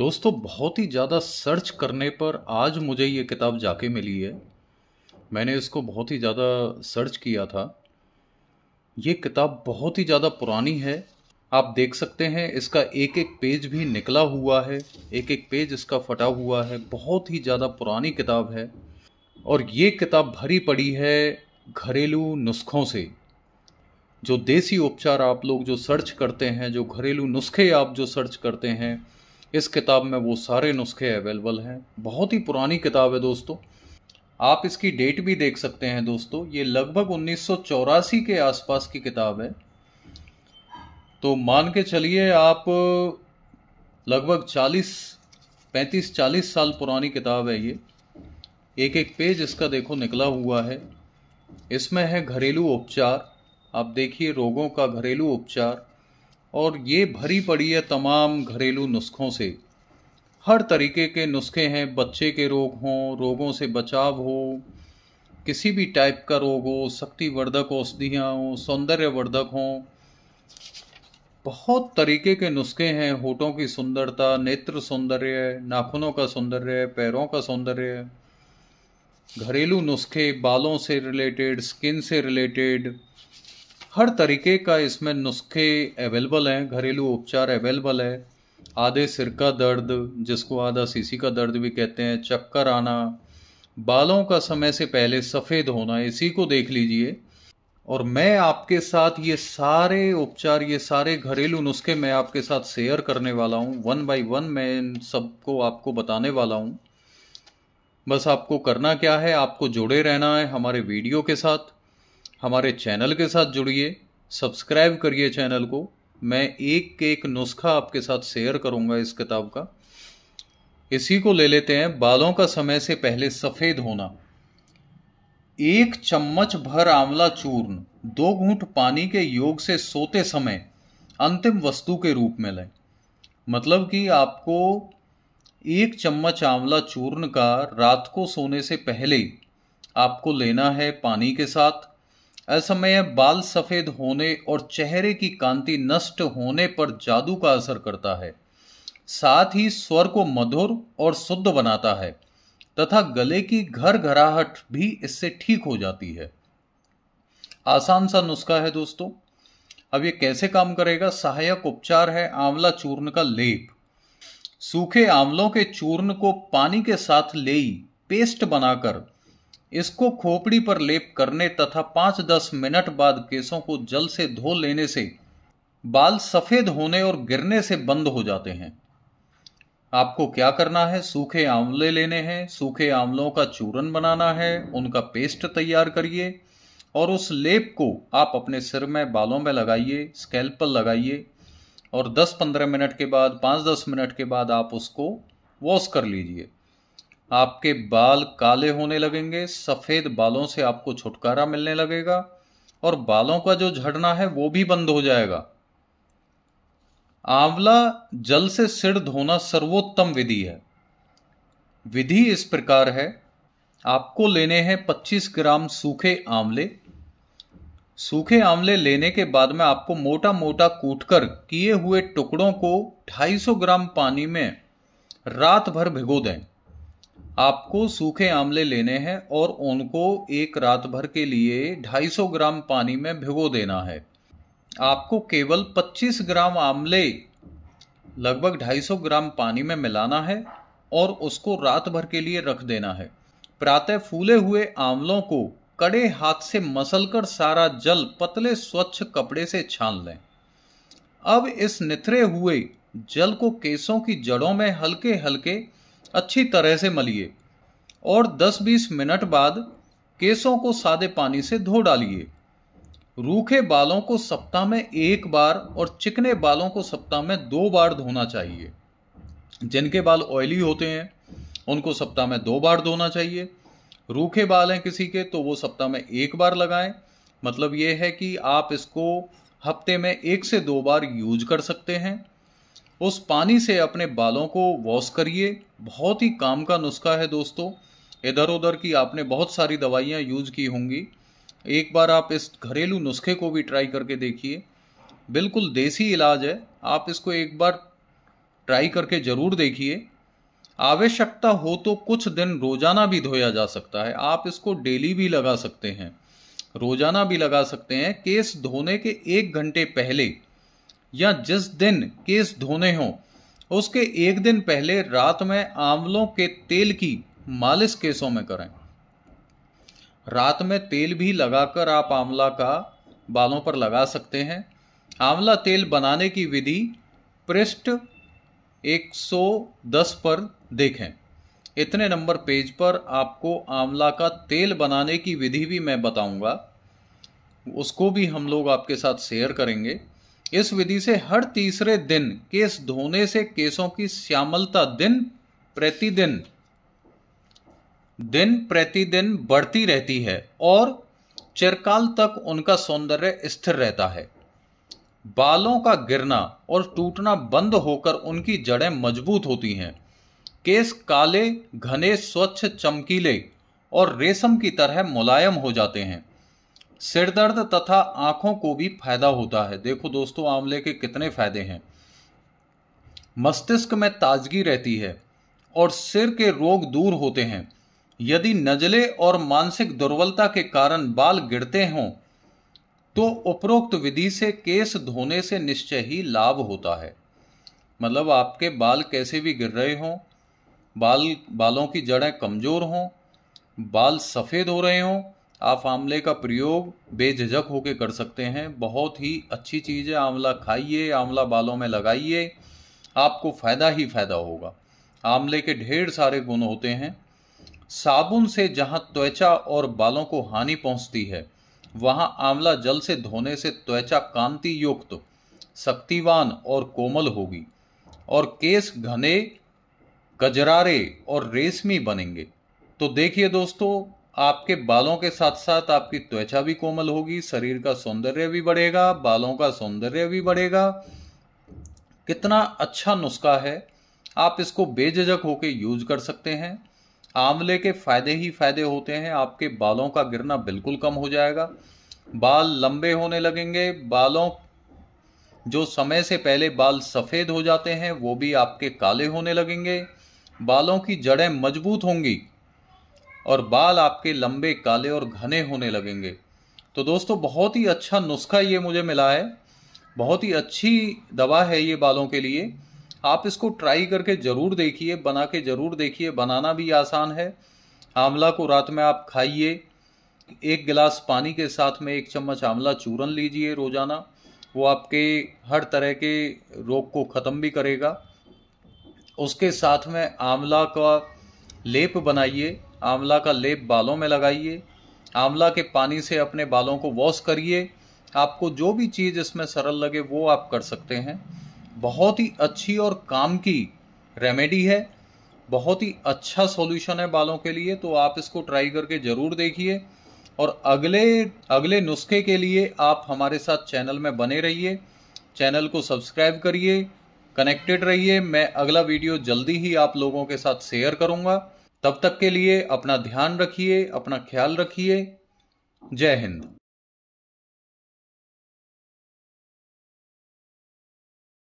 दोस्तों बहुत ही ज़्यादा सर्च करने पर आज मुझे ये किताब जाके मिली है मैंने इसको बहुत ही ज़्यादा सर्च किया था ये किताब बहुत ही ज़्यादा पुरानी है आप देख सकते हैं इसका एक एक पेज भी निकला हुआ है एक एक पेज इसका फटा हुआ है बहुत ही ज़्यादा पुरानी किताब है और ये किताब भरी पड़ी है घरेलू नुस्खों से जो देसी उपचार आप लोग जो सर्च करते हैं जो घरेलू नुस्खे आप जो सर्च करते हैं इस किताब में वो सारे नुस्खे अवेलेबल हैं बहुत ही पुरानी किताब है दोस्तों आप इसकी डेट भी देख सकते हैं दोस्तों ये लगभग उन्नीस के आसपास की किताब है तो मान के चलिए आप लगभग 40 35 40 साल पुरानी किताब है ये एक एक पेज इसका देखो निकला हुआ है इसमें है घरेलू उपचार आप देखिए रोगों का घरेलू उपचार और ये भरी पड़ी है तमाम घरेलू नुस्खों से हर तरीके के नुस्खे हैं बच्चे के रोग हों रोगों से बचाव हो किसी भी टाइप का रोग हो शक्तिवर्धक औषधियाँ हों सौंदर्यवर्धक हों बहुत तरीके के नुस्खे हैं होठों की सुंदरता नेत्र सौंदर्य नाखूनों का सौंदर्य पैरों का सौंदर्य घरेलू नुस्खे बालों से रिलेटेड स्किन से रिलेटेड हर तरीके का इसमें नुस्खे अवेलेबल हैं घरेलू उपचार अवेलेबल है आधे सिर का दर्द जिसको आधा सीसी का दर्द भी कहते हैं चक्कर आना बालों का समय से पहले सफ़ेद होना इसी को देख लीजिए और मैं आपके साथ ये सारे उपचार ये सारे घरेलू नुस्खे मैं आपके साथ शेयर करने वाला हूँ वन बाय वन मैं इन सबको आपको बताने वाला हूँ बस आपको करना क्या है आपको जुड़े रहना है हमारे वीडियो के साथ हमारे चैनल के साथ जुड़िए सब्सक्राइब करिए चैनल को मैं एक एक नुस्खा आपके साथ शेयर करूंगा इस किताब का इसी को ले लेते हैं बालों का समय से पहले सफ़ेद होना एक चम्मच भर आंवला चूर्ण दो घूंट पानी के योग से सोते समय अंतिम वस्तु के रूप में लें मतलब कि आपको एक चम्मच आंवला चूर्ण का रात को सोने से पहले आपको लेना है पानी के साथ असमय बाल सफ़ेद होने और चेहरे की कांति नष्ट होने पर जादू का असर करता है साथ ही स्वर को मधुर और शुद्ध बनाता है तथा गले की घर घराहट भी इससे ठीक हो जाती है आसान सा नुस्खा है दोस्तों अब ये कैसे काम करेगा सहायक उपचार है आंवला चूर्ण का लेप सूखे आंवलों के चूर्ण को पानी के साथ ले पेस्ट बनाकर इसको खोपड़ी पर लेप करने तथा पाँच दस मिनट बाद केसों को जल से धो लेने से बाल सफ़ेद होने और गिरने से बंद हो जाते हैं आपको क्या करना है सूखे आंवले लेने हैं सूखे आंवलों का चूरन बनाना है उनका पेस्ट तैयार करिए और उस लेप को आप अपने सिर में बालों में लगाइए स्कैल्प पर लगाइए और 10-15 मिनट के बाद 5-10 मिनट के बाद आप उसको वॉश कर लीजिए आपके बाल काले होने लगेंगे सफ़ेद बालों से आपको छुटकारा मिलने लगेगा और बालों का जो झड़ना है वो भी बंद हो जाएगा आंवला जल से सिर धोना सर्वोत्तम विधि है विधि इस प्रकार है आपको लेने हैं 25 ग्राम सूखे आंवले सूखे आंवले लेने के बाद में आपको मोटा मोटा कूटकर किए हुए टुकड़ों को 250 ग्राम पानी में रात भर भिगो दें आपको सूखे आंवले लेने हैं और उनको एक रात भर के लिए 250 ग्राम पानी में भिगो देना है आपको केवल 25 ग्राम आंवले लगभग 250 ग्राम पानी में मिलाना है और उसको रात भर के लिए रख देना है प्रातः फूले हुए आंवलों को कड़े हाथ से मसलकर सारा जल पतले स्वच्छ कपड़े से छान लें अब इस निथरे हुए जल को केसों की जड़ों में हल्के हल्के अच्छी तरह से मलिए और 10-20 मिनट बाद केसों को सादे पानी से धो डालिए रूखे बालों को सप्ताह में एक बार और चिकने बालों को सप्ताह में दो बार धोना चाहिए जिनके बाल ऑयली होते हैं उनको सप्ताह में दो बार धोना चाहिए रूखे बाल हैं किसी के तो वो सप्ताह में एक बार लगाएं मतलब ये है कि आप इसको हफ्ते में एक से दो बार यूज कर सकते हैं उस पानी से अपने बालों को वॉश करिए बहुत ही काम का नुस्खा है दोस्तों इधर उधर की आपने बहुत सारी दवाइयाँ यूज की होंगी एक बार आप इस घरेलू नुस्खे को भी ट्राई करके देखिए बिल्कुल देसी इलाज है आप इसको एक बार ट्राई करके ज़रूर देखिए आवश्यकता हो तो कुछ दिन रोजाना भी धोया जा सकता है आप इसको डेली भी लगा सकते हैं रोजाना भी लगा सकते हैं केस धोने के एक घंटे पहले या जिस दिन केस धोने हों उसके एक दिन पहले रात में आंवलों के तेल की मालिश केसों में करें रात में तेल भी लगाकर आप आंवला का बालों पर लगा सकते हैं आंवला तेल बनाने की विधि पृष्ठ 110 पर देखें इतने नंबर पेज पर आपको आंवला का तेल बनाने की विधि भी मैं बताऊंगा उसको भी हम लोग आपके साथ शेयर करेंगे इस विधि से हर तीसरे दिन केस धोने से केसों की श्यामलता दिन प्रतिदिन दिन प्रतिदिन बढ़ती रहती है और चिरकाल तक उनका सौंदर्य स्थिर रहता है बालों का गिरना और टूटना बंद होकर उनकी जड़ें मजबूत होती हैं केस काले घने स्वच्छ चमकीले और रेशम की तरह मुलायम हो जाते हैं सिरदर्द तथा आंखों को भी फायदा होता है देखो दोस्तों आंवले के कितने फायदे हैं मस्तिष्क में ताजगी रहती है और सिर के रोग दूर होते हैं यदि नजले और मानसिक दुर्बलता के कारण बाल गिरते हों तो उपरोक्त विधि से केस धोने से निश्चय ही लाभ होता है मतलब आपके बाल कैसे भी गिर रहे हों बाल बालों की जड़ें कमज़ोर हों बाल सफ़ेद हो रहे हों आप आंवले का प्रयोग बेझिझक होकर कर सकते हैं बहुत ही अच्छी चीज़ है आंवला खाइए आंवला बालों में लगाइए आपको फ़ायदा ही फ़ायदा होगा आंवले के ढेर सारे गुण होते हैं साबुन से जहाँ त्वचा और बालों को हानि पहुँचती है वहाँ आंवला जल से धोने से त्वचा कांति युक्त शक्तिवान और कोमल होगी और केस घने गजरारे और रेशमी बनेंगे तो देखिए दोस्तों आपके बालों के साथ साथ आपकी त्वचा भी कोमल होगी शरीर का सौंदर्य भी बढ़ेगा बालों का सौंदर्य भी बढ़ेगा कितना अच्छा नुस्खा है आप इसको बेझिझक होकर यूज कर सकते हैं आंवले के फायदे ही फायदे होते हैं आपके बालों का गिरना बिल्कुल कम हो जाएगा बाल लंबे होने लगेंगे बालों जो समय से पहले बाल सफ़ेद हो जाते हैं वो भी आपके काले होने लगेंगे बालों की जड़ें मजबूत होंगी और बाल आपके लंबे काले और घने होने लगेंगे तो दोस्तों बहुत ही अच्छा नुस्खा ये मुझे मिला है बहुत ही अच्छी दवा है ये बालों के लिए आप इसको ट्राई करके ज़रूर देखिए बना के ज़रूर देखिए बनाना भी आसान है आंवला को रात में आप खाइए एक गिलास पानी के साथ में एक चम्मच आंवला चूरन लीजिए रोज़ाना वो आपके हर तरह के रोग को ख़त्म भी करेगा उसके साथ में आंवला का लेप बनाइए आंवला का लेप बालों में लगाइए आंवला के पानी से अपने बालों को वॉश करिए आपको जो भी चीज़ इसमें सरल लगे वो आप कर सकते हैं बहुत ही अच्छी और काम की रेमेडी है बहुत ही अच्छा सॉल्यूशन है बालों के लिए तो आप इसको ट्राई करके ज़रूर देखिए और अगले अगले नुस्खे के लिए आप हमारे साथ चैनल में बने रहिए चैनल को सब्सक्राइब करिए कनेक्टेड रहिए मैं अगला वीडियो जल्दी ही आप लोगों के साथ शेयर करूँगा तब तक के लिए अपना ध्यान रखिए अपना ख्याल रखिए जय हिंद